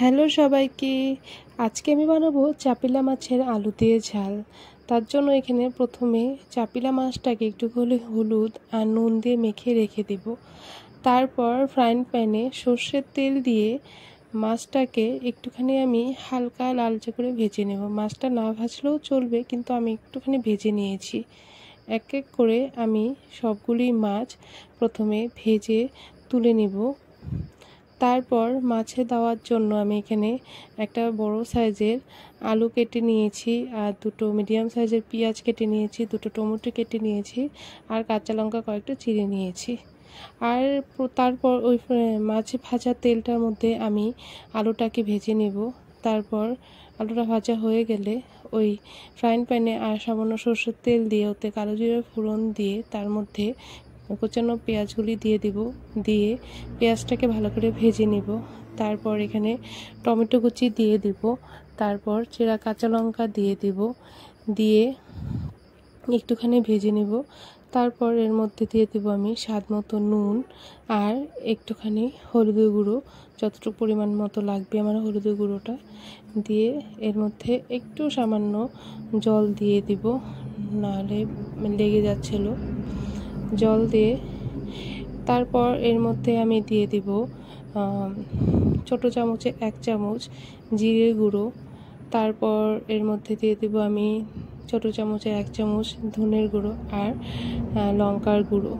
hello সবাইকে আজকে আমি বানাবো চাপিলা মাছের আলু দিয়ে ঝাল তার জন্য এখানে প্রথমে চাপিলা মাছটাকে একটু হলে হলুদ আর নুন দিয়ে মেখে রেখে দেব তারপর ফ্রাইং প্যানে সর্ষের তেল দিয়ে মাছটাকে একটুখানি আমি হালকা লালচে করে ভেজে নেব মাছটা না ভাজলেও চলবে কিন্তু আমি একটুখানি ভেজে নিয়েছি এক এক করে আমি সবগুলি মাছ প্রথমে ভেজে তুলে নেব তারপর মাছে দেওয়ার জন্য আমি এখানে একটা বড় সাইজের আলু কেটে নিয়েছি আর দুটো মিডিয়াম সাইজের পেঁয়াজ কেটে নিয়েছি দুটো টমেটো কেটে নিয়েছি আর কাঁচা লঙ্কা কয়েকটা চিড়ে নিয়েছি আর তারপর ওই মাছ ভাজা তেলটার মধ্যে আমি আলুটাকে ভেজে নেব তারপর আলুটা ভাজা হয়ে গেলে ওই ফ্রাইং প্যানে আর সামান্য সর্ষের তেল দিয়ে ওতে কালো জিরে ফোড়ন দিয়ে তার মধ্যে কোচানো পেঁয়াজগুলি দিয়ে দিব দিয়ে পেঁয়াজটাকে ভালো করে ভেজে নিব তারপর এখানে টমেটো কুচি দিয়ে দিব তারপর চেরা কাঁচা লঙ্কা দিয়ে দিব দিয়ে একটুখানি ভেজে নেব তারপর এর মধ্যে দিয়ে দেবো আমি স্বাদ মতো নুন আর একটুখানি হলুদ গুঁড়ো যতটুকু পরিমাণ মতো লাগবে আমার হলুদ গুঁড়োটা দিয়ে এর মধ্যে একটু সামান্য জল দিয়ে দিব নাহলে লেগে যাচ্ছিলো জল দিয়ে তারপর এর মধ্যে আমি দিয়ে দিব ছোট চামচে এক চামচ জিরে গুঁড়ো তারপর এর মধ্যে দিয়ে দিব আমি ছোট চামচে এক চামচ ধনের গুঁড়ো আর লঙ্কার গুঁড়ো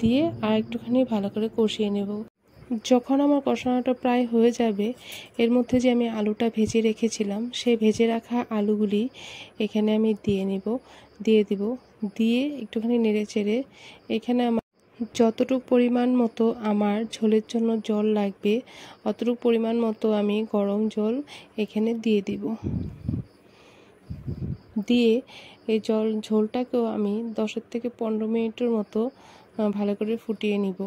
দিয়ে আর একটুখানি ভালো করে কষিয়ে নেব যখন আমার কষানোটা প্রায় হয়ে যাবে এর মধ্যে যে আমি আলুটা ভেজে রেখেছিলাম সেই ভেজে রাখা আলুগুলি এখানে আমি দিয়ে নেব দিয়ে দিব দিয়ে একটুখানি নেড়ে চেড়ে এখানে আমার যতটুক পরিমাণ মতো আমার ঝোলের জন্য জল লাগবে অতটুক পরিমাণ মতো আমি গরম জল এখানে দিয়ে দিব দিয়ে এই জল ঝোলটাকেও আমি দশের থেকে পনেরো মিনিটের মতো ভালো করে ফুটিয়ে নিব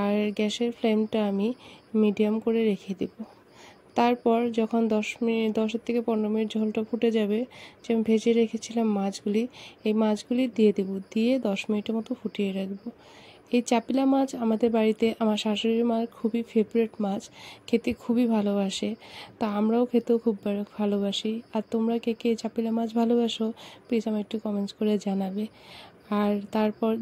আর গ্যাসের ফ্লেমটা আমি মিডিয়াম করে রেখে দেব তারপর যখন দশ মিনিট দশের থেকে পনেরো মিনিট ঝোলটা ফুটে যাবে যে আমি ভেজে রেখেছিলাম মাছগুলি এই মাছগুলি দিয়ে দেব দিয়ে দশ মিনিটের মতো ফুটিয়ে রাখবো এই চাপিলা মাছ আমাদের বাড়িতে আমার শাশুড়ি মার খুবই ফেভারেট মাছ খেতে খুবই ভালোবাসে তা আমরাও খেতেও খুব ভালোবাসি আর তোমরা কে কে চাপিলা মাছ ভালোবাসো প্লিজ আমার একটু কমেন্টস করে জানাবে আর তারপর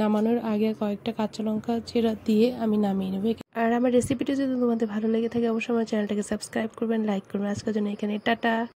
নামানোর আগে কয়েকটা কাঁচা লঙ্কা চেরা দিয়ে আমি নামিয়ে নেব আর আমার রেসিপিটা যদি তোমাদের ভালো লেগে থাকে অবশ্যই আমার চ্যানেলটাকে সাবস্ক্রাইব করবেন লাইক করবেন আজকের জন্য এখানে টাটা